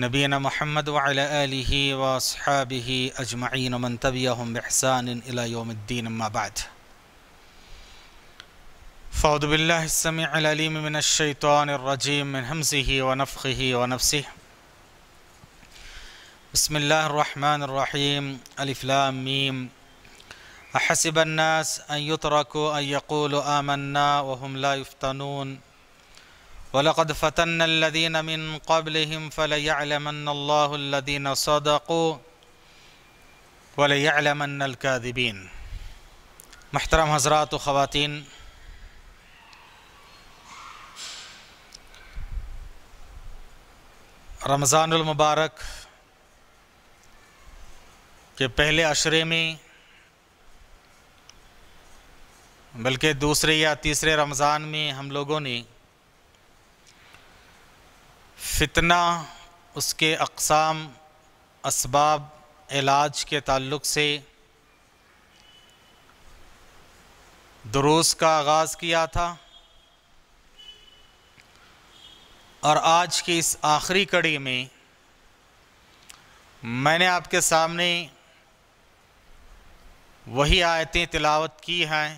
نبينا محمد وعلى آله وأصحابه أجمعين ومن تبعهم بإحسان إلى يوم الدين ما بعد فأعوذ بالله السميع العليم من الشيطان الرجيم من همزه ونفخه ونفسه بسم الله الرحمن الرحيم ألف لام ميم أحسب الناس أن يتركوا أن يقولوا آمنا وهم لا يفتنون वलकद फ़तन मिन कबलम फ़लमल्लादीन सदको वलमनकादिबीन महतरम हजरात ख़वान रमज़ानमबारक के पहले अशरे में बल्कि दूसरे या तीसरे रमज़ान में हम लोगों ने फितना उसके अकसाम इसबाब इलाज के ताल्लुक से दरूस का आगाज़ किया था और आज की इस आखिरी कड़ी में मैंने आपके सामने वही आयतें तिलावत की हैं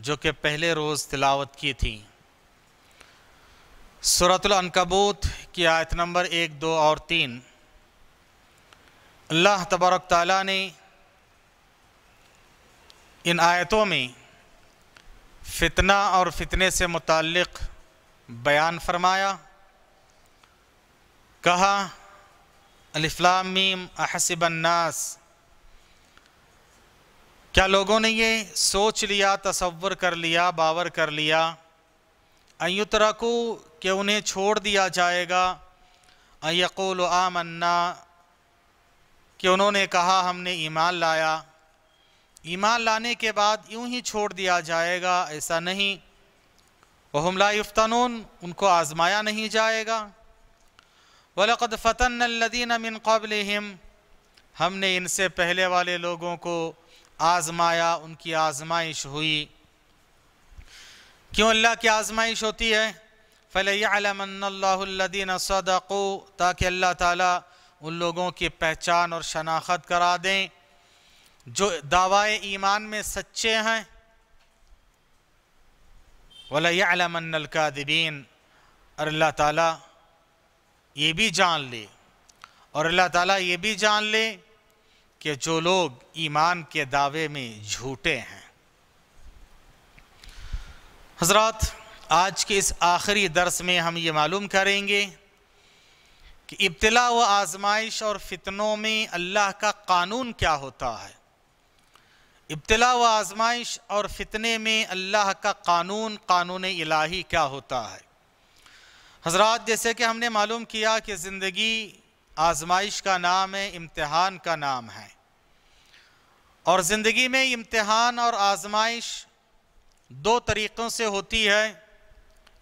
जो कि पहले रोज़ तिलावत की थीं अनकबूत की आयत नंबर एक दो और तीन अल्लाह तबारक ताली ने इन आयतों में फितना और फितने से मुतक़ बयान फरमाया कहा अलिफ्लामीम अहसिबन्नास क्या लोगों ने ये सोच लिया तसव्वुर कर लिया बावर कर लिया अयुतरकु कि उन्हें छोड़ दिया जाएगा अयकुल आमन्ना कि उन्होंने कहा हमने ईमान लाया ईमान लाने के बाद यूं ही छोड़ दिया जाएगा ऐसा नहीं वह हमला युफ्तनून उनको आज़माया नहीं जाएगा वलकद फ़तन लदीन मिन कबल हमने इनसे पहले वाले लोगों को आज़माया उनकी आज़माइश हुई क्यों अल्लाह की आजमाइश होती है फ़लैमदीन सदकु ताकि अल्लाह ताला उन लोगों की पहचान और शनाख्त करा दें जो दावाए ईमान में सच्चे हैं वलमनकादबीन और अल्लाह ताला ये भी जान ले और अल्लाह ताला ये भी जान ले कि जो लोग ईमान के दावे में झूठे हैं हजरत आज के इस आखिरी दर्स में हम ये मालूम करेंगे कि इब्तला व आजमाइश और फितनों में अल्लाह का कानून क्या होता है इब्तला व आजमाइश और फितने में अल्लाह का कानून कानून इलाही क्या होता है हजरत जैसे कि हमने मालूम किया कि ज़िंदगी आजमाइश का नाम है इम्तहान का नाम है और ज़िंदगी में इम्तहान और आजमाइश दो तरीक़ों से होती है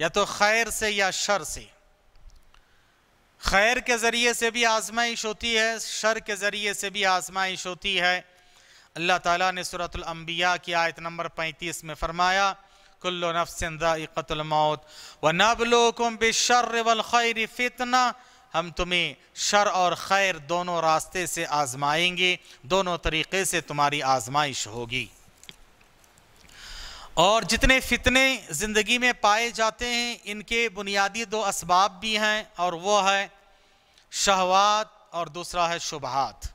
या तो खैर से या शर से खैर के ज़रिए से भी आजमाइश होती है शर के ज़रिए से भी आजमाइश होती है अल्लाह ताला ने सूरतलम्बिया की आयत नंबर 35 में फरमाया कुल्लो नफ्समौत व नबलो बिशर वल खैर फितना हम तुम्हें शर और खैर दोनों रास्ते से आजमाएंगे दोनों तरीक़े से तुम्हारी आजमाइश होगी और जितने फितने ज़िंदगी में पाए जाते हैं इनके बुनियादी दो इसबाब भी हैं और वो है शहवात और दूसरा है शुबहात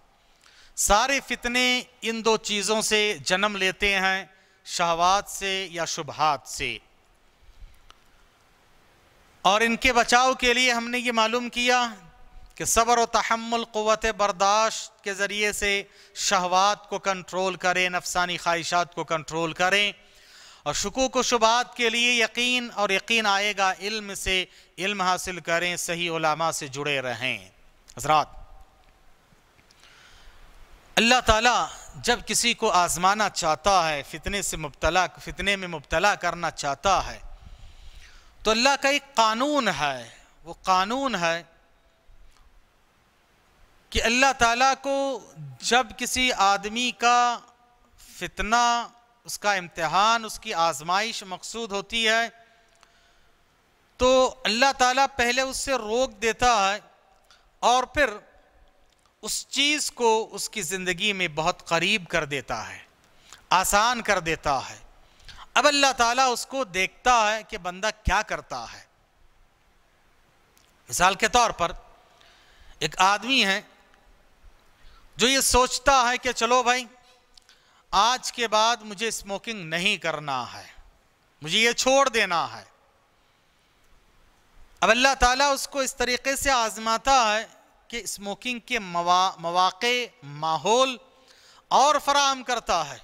सारे फितने इन दो चीज़ों से जन्म लेते हैं शहवात से या शुबहात से और इनके बचाव के लिए हमने ये मालूम किया कि सब्र और तहमल क़वत बर्दाश्त के ज़रिए से शहवात को कंट्रोल करें नफसानी ख्वाहिशात को कंट्रोल करें और शकूक शुबात के लिए यकीन और यकीन आएगा इल्म से इल्म हासिल करें सही ओलामा से जुड़े रहें हजरात अल्लाह ताला जब किसी को आज़माना चाहता है फितने से मुबतला फितने में मुबतला करना चाहता है तो अल्लाह का एक कानून है वो कानून है कि अल्लाह ताला को जब किसी आदमी का फितना उसका इम्तहान उसकी आजमाइश मकसूद होती है तो अल्लाह ताला पहले उससे रोक देता है और फिर उस चीज़ को उसकी ज़िंदगी में बहुत करीब कर देता है आसान कर देता है अब अल्लाह ताला उसको देखता है कि बंदा क्या करता है मिसाल के तौर पर एक आदमी है जो ये सोचता है कि चलो भाई आज के बाद मुझे स्मोकिंग नहीं करना है मुझे ये छोड़ देना है अब अल्लाह ताला उसको इस तरीके से आजमाता है कि स्मोकिंग के मवा मवाके माहौल और फराहम करता है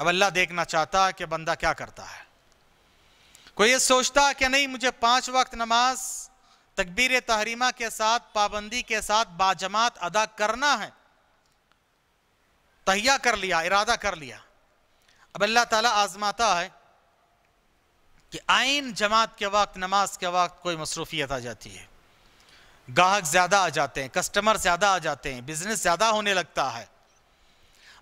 अब अल्लाह देखना चाहता है कि बंदा क्या करता है कोई ये सोचता है कि नहीं मुझे पांच वक्त नमाज तकबीर तहरीमा के साथ पाबंदी के साथ बाजमात अदा करना है तहिया कर लिया इरादा कर लिया अब अल्लाह ताला आजमाता है कि आइन जमात के वक्त नमाज के वक्त कोई मसरूफियत आ जाती है गाहक ज़्यादा आ जाते हैं कस्टमर ज़्यादा आ जाते हैं बिज़नेस ज़्यादा होने लगता है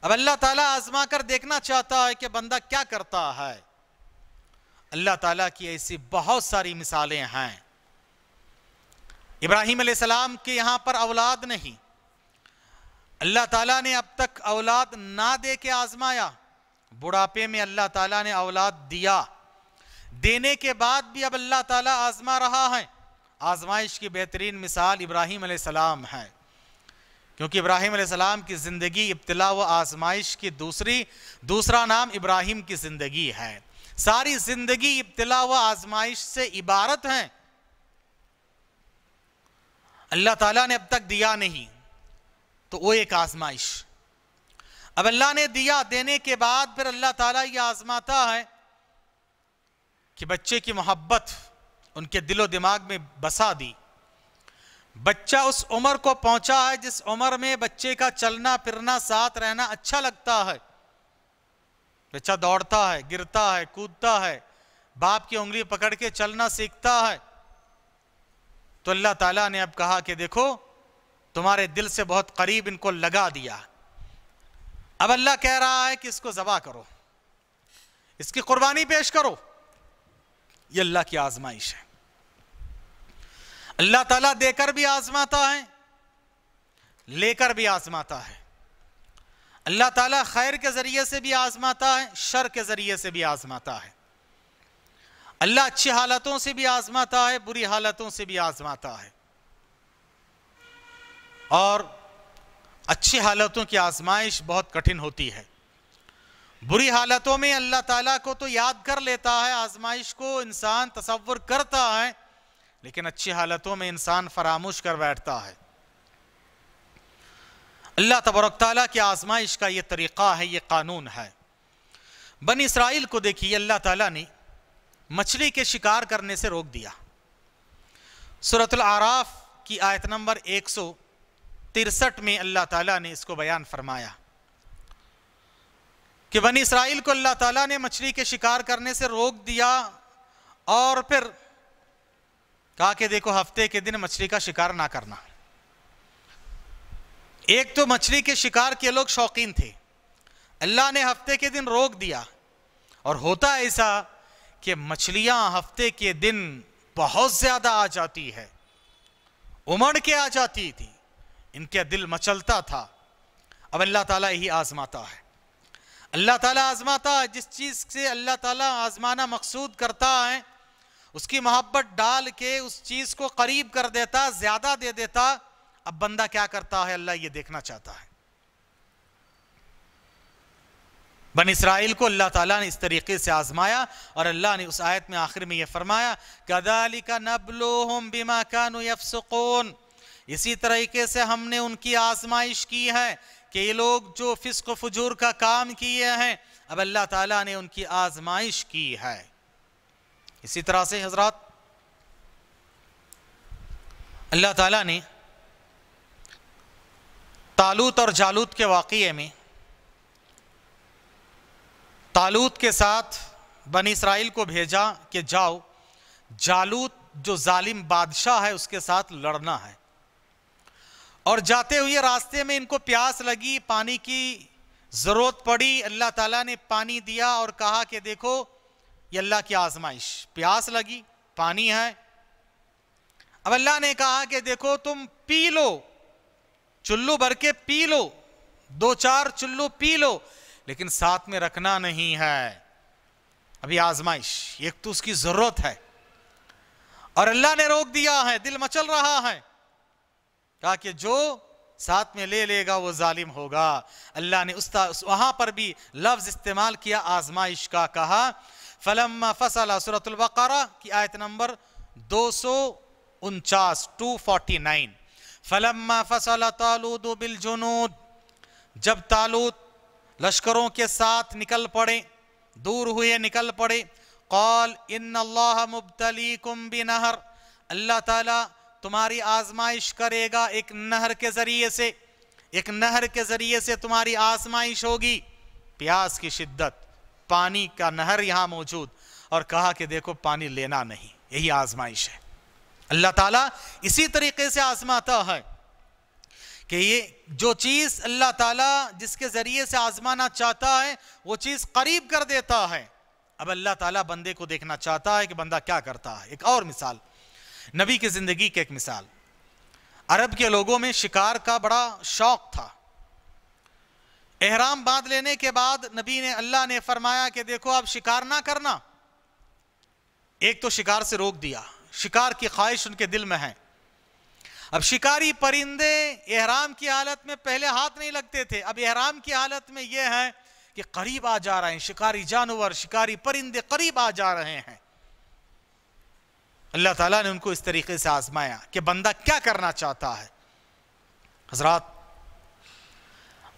अब अल्लाह ताला आजमा कर देखना चाहता है कि बंदा क्या करता है अल्लाह ताला की ऐसी बहुत सारी मिसालें हैं इब्राहिम सलाम के यहाँ पर औलाद नहीं अल्लाह ताला ने अब तक औलाद ना दे के आजमाया बुढ़ापे में अल्लाह ताला ने औलाद दिया देने के बाद भी अब अल्लाह ताला आजमा रहा है आजमाइश की बेहतरीन मिसाल इब्राहिम सलाम है क्योंकि इब्राहिम सलाम की ज़िंदगी इब्तला व आजमाइश की दूसरी दूसरा नाम इब्राहिम की ज़िंदगी है सारी ज़िंदगी इब्तला व आजमाइश से इबारत हैं अल्लाह ताला ने अब तक दिया नहीं तो वो एक आजमाइश अब अल्लाह ने दिया देने के बाद फिर अल्लाह ताला ये आजमाता है कि बच्चे की मोहब्बत उनके दिलो दिमाग में बसा दी बच्चा उस उम्र को पहुंचा है जिस उम्र में बच्चे का चलना फिरना साथ रहना अच्छा लगता है बच्चा दौड़ता है गिरता है कूदता है बाप की उंगली पकड़ के चलना सीखता है तो अल्लाह ताला ने अब कहा कि देखो तुम्हारे दिल से बहुत करीब इनको लगा दिया अब अल्लाह कह रहा है कि इसको जबा करो इसकी कुर्बानी पेश करो ये अल्लाह की आजमाइश है अल्लाह ताला देकर भी आजमाता है लेकर भी आजमाता है अल्लाह ताला खैर के ज़रिए से भी आजमाता है शर के ज़रिए से भी आजमाता है अल्लाह अच्छी हालतों से भी आजमाता है बुरी हालतों से भी आजमाता है और अच्छी हालतों की आजमाइश बहुत कठिन होती है बुरी हालतों में अल्लाह ताला को तो याद कर लेता है आजमाइश को इंसान तसवर करता है लेकिन अच्छी हालतों में इंसान फरामोश कर बैठता है अल्लाह तबरक ताली की आजमाइश का ये तरीक़ा है ये कानून है बन इसराइल को देखिए अल्लाह ताला ने मछली के शिकार करने से रोक दिया सूरतल आराफ की आयत नंबर एक सौ तिरसठ में अल्लाह ताला ने इसको बयान फरमाया कि बनी इसराइल को अल्लाह ताला ने मछली के शिकार करने से रोक दिया और फिर कहा कि देखो हफ्ते के दिन मछली का शिकार ना करना एक तो मछली के शिकार के लोग शौकीन थे अल्लाह ने हफ्ते के दिन रोक दिया और होता ऐसा कि मछलियां हफ्ते के दिन बहुत ज़्यादा आ जाती है उमड़ के आ जाती थी इनके दिल मचलता था अब अल्लाह ताला यही आजमाता है अल्लाह ताला आजमाता है जिस चीज़ से अल्लाह ताला आजमाना मकसूद करता है उसकी मोहब्बत डाल के उस चीज़ को करीब कर देता ज़्यादा दे देता अब बंदा क्या करता है अल्लाह ये देखना चाहता है बन इसराइल को अल्लाह ताला ने इस तरीके से आजमाया और अल्लाह ने उस आयत में आखिर में यह फरमाया कदाली का नबलो हम बीमा कान सुकून इसी तरीके से हमने उनकी आजमाइश की है कि ये लोग जो फिस्क फजूर का काम किए हैं अब अल्लाह ताला ने उनकी आजमाइश की है इसी तरह से हजरत अल्लाह ताला ने तालूत और जालूत के वाक़े में तालूत के साथ बन इसराइल को भेजा कि जाओ जालूत जो जालिम बादशाह है उसके साथ लड़ना है और जाते हुए रास्ते में इनको प्यास लगी पानी की ज़रूरत पड़ी अल्लाह ताला ने पानी दिया और कहा कि देखो ये अल्लाह की आजमाइश प्यास लगी पानी है अब अल्लाह ने कहा कि देखो तुम पी लो चुल्लू भर के पी लो दो चार चुल्लू पी लो लेकिन साथ में रखना नहीं है अभी आजमाइश एक तो उसकी ज़रूरत है और अल्लाह ने रोक दिया है दिल मचल रहा है कहा कि जो साथ में ले लेगा वो जालिम होगा अल्लाह ने उस वहां पर भी लफ्ज़ इस्तेमाल किया आजमाइश का कहा फलम फसला सूरतुल्बकरा की आयत नंबर दो सौ उनचास टू फोर्टी नाइन फलम फसला तालूद बिल जुनूद जब तालूद लश्करों के साथ निकल पड़े दूर हुए निकल पड़े कौल इन अल्लाह मुबतली कुम्बी नहर अल्लाह ताला तुम्हारी आजमाइश करेगा एक नहर के जरिए से एक नहर के जरिए से तुम्हारी आजमाइश होगी प्यास की शिद्दत पानी का नहर यहां मौजूद और कहा कि देखो पानी लेना नहीं यही आजमाइश है अल्लाह ताला इसी तरीके से आजमाता है कि ये जो चीज़ अल्लाह ताला जिसके ज़रिए से आजमाना चाहता है वो चीज़ करीब कर देता है अब अल्लाह ताला बंदे को देखना चाहता है कि बंदा क्या करता है एक और मिसाल नबी की ज़िंदगी की एक मिसाल अरब के लोगों में शिकार का बड़ा शौक था एहराम बांध लेने के बाद नबी ने अल्लाह ने फरमाया कि देखो आप शिकार ना करना एक तो शिकार से रोक दिया शिकार की ख्वाहिश उनके दिल में है अब शिकारी परिंदे एहराम की हालत में पहले हाथ नहीं लगते थे अब एहराम की हालत में यह है कि करीब आ जा रहे हैं शिकारी जानवर शिकारी परिंदे करीब आ जा रहे हैं अल्लाह ताला ने उनको इस तरीके से आजमाया कि बंदा क्या करना चाहता है हजरात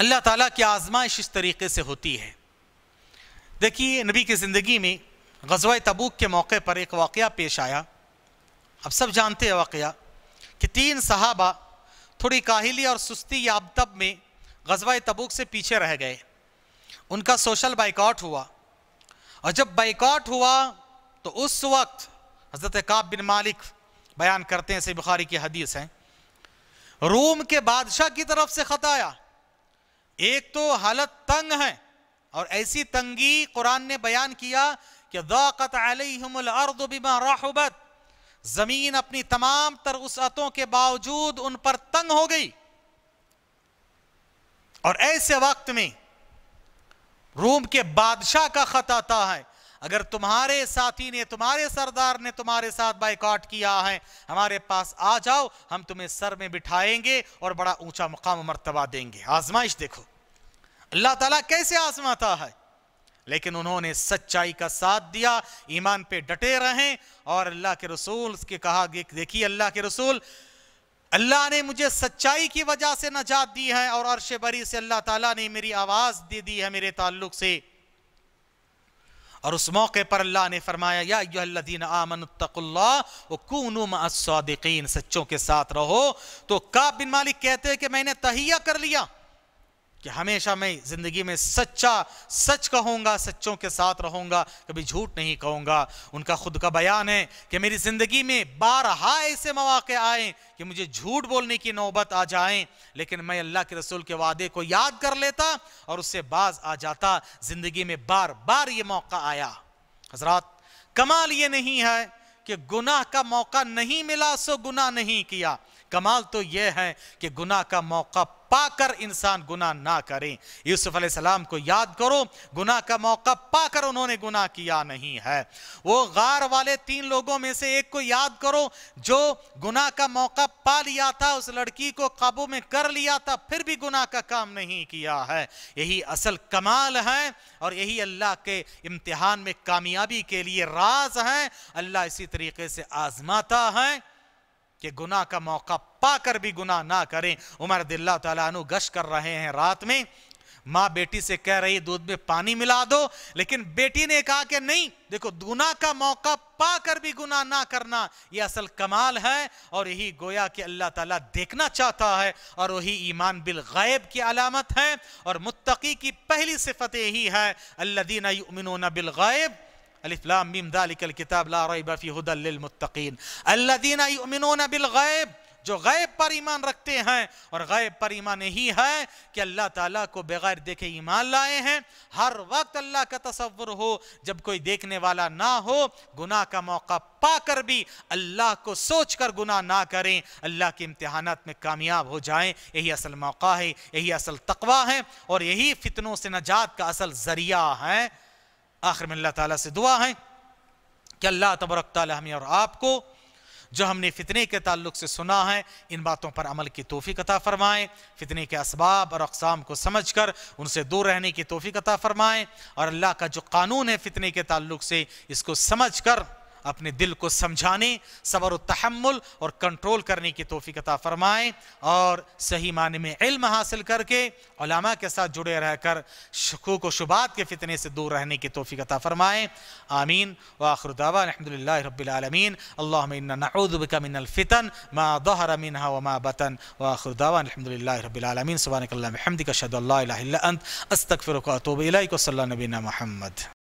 अल्लाह ताला की आजमाइश इस तरीके से होती है देखिए नबी की ज़िंदगी में गजवा तबूक के मौके पर एक वाक़ पेश आया अब सब जानते हैं वाक़ कि तीन सहाबा थोड़ी काहली और सुस्ती या अबतब में गजवा तबूक से पीछे रह गए उनका सोशल बाइकआउट हुआ और जब बाइकआउट हुआ तो उस वक्त हज़रत काब बिन मालिक बयान करते हैं सही बुखारी की हदीस है रोम के बादशाह की तरफ से ख़त आया एक तो हालत तंग है और ऐसी तंगी कुरान ने बयान किया कि दाकत ज़मीन अपनी तमाम तरसतों के बावजूद उन पर तंग हो गई और ऐसे वक्त में रोम के बादशाह का ख़त आता है अगर तुम्हारे साथी ने तुम्हारे सरदार ने तुम्हारे साथ बाइकआउट किया है हमारे पास आ जाओ हम तुम्हें सर में बिठाएंगे और बड़ा ऊंचा मुकाम मरतबा देंगे आजमाइश देखो अल्लाह ताला कैसे आजमाता है लेकिन उन्होंने सच्चाई का साथ दिया ईमान पे डटे रहें और अल्लाह के रसूल के कहा देखिए अल्लाह के रसूल अल्लाह ने मुझे सच्चाई की वजह से नजात दी है और अरशे बरी से अल्लाह ताला ने मेरी आवाज़ दे दी है मेरे ताल्लुक से और उस मौके पर अल्लाह ने फरमाया यादीन आमन सच्चों के साथ रहो तो काब बिन मालिक कहते हैं कि मैंने तहिया कर लिया कि हमेशा मैं ज़िंदगी में सच्चा सच कहूंगा सच्चों के साथ रहूंगा कभी झूठ नहीं कहूंगा उनका खुद का बयान है कि मेरी ज़िंदगी में बारहा ऐसे मौाक़े आए कि मुझे झूठ बोलने की नौबत आ जाए लेकिन मैं अल्लाह के रसूल के वादे को याद कर लेता और उससे बाज आ जाता ज़िंदगी में बार बार ये मौका आया हजरात कमाल ये नहीं है कि गुनाह का मौका नहीं मिला सो गुनाह नहीं किया कमाल तो यह है कि गुनाह का मौका पाकर इंसान गुनाह ना करें यूसुफ सलाम को याद करो गुनाह का मौका पाकर उन्होंने गुनाह किया नहीं है वो गार वाले तीन लोगों में से एक को याद करो जो गुनाह का मौका पा लिया था उस लड़की को काबू में कर लिया था फिर भी गुनाह का काम नहीं किया है यही असल कमाल है और यही अल्लाह के इम्तिहान में कामयाबी के लिए राज है अल्लाह इसी तरीके से आजमाता है कि गुनाह का मौका पाकर भी गुनाह ना करें उमर दिल्ला तु गश कर रहे हैं रात में माँ बेटी से कह रही दूध में पानी मिला दो लेकिन बेटी ने कहा कि नहीं देखो गुना का मौका पाकर भी गुना ना करना ये असल कमाल है और यही गोया कि अल्लाह ताला देखना चाहता है और वही ईमान बिल गैब की अलामत है और मुत्तकी की पहली सिफत यही है अल्लादीना बिल गैब الف لام दालिकल ذلك الكتاب لا ريب हुदल هدى للمتقين الذين يؤمنون بالغيب जो गैब पर ईमान रखते हैं और गैब पर ईमान यही है कि अल्लाह ताला को बगैर देखे ईमान लाए हैं हर वक्त अल्लाह का तस्वर हो जब कोई देखने वाला ना हो गुनाह का मौका पाकर भी अल्लाह को सोच कर गुनाह ना करें अल्लाह के इम्तहानत में कामयाब हो जाएं यही असल मौका है यही असल तकवा है और यही फितनों से नजात का असल ज़रिया है आखिर में अल्लाह ताला से दुआ है कि अल्लाह तबरक हमें और आपको जो हमने फ़ितने के ताल्लुक से सुना है इन बातों पर अमल की तोफ़ी कता फ़रमाएँ फ़ितने के इसबाब और अकसाम को समझ कर उनसे दूर रहने की तोफ़ी कता फ़रमाएँ और अल्लाह का जो कानून है फ़ितने के ताल्लुक से इसको समझ कर अपने दिल को समझाने सबर तहमुल और कंट्रोल करने की तोफ़ीकता फरमाएँ और सही माने में इल्म हासिल करके ओलामा के साथ जुड़े रहकर शकूक व शुबात के फितने से दूर रहने की तोफ़ीकता फरमाएँ आमीन वाखर दावा अलहमदिल्ला रबालमीन अल्लाबकमिनफ़ितन मा व मिन वमा बतन वाखर दावा अलहमदिल्ला रबालमीन सुबानकल्ला महमद कशद अस्तफ़िर अतूब नबीना महमद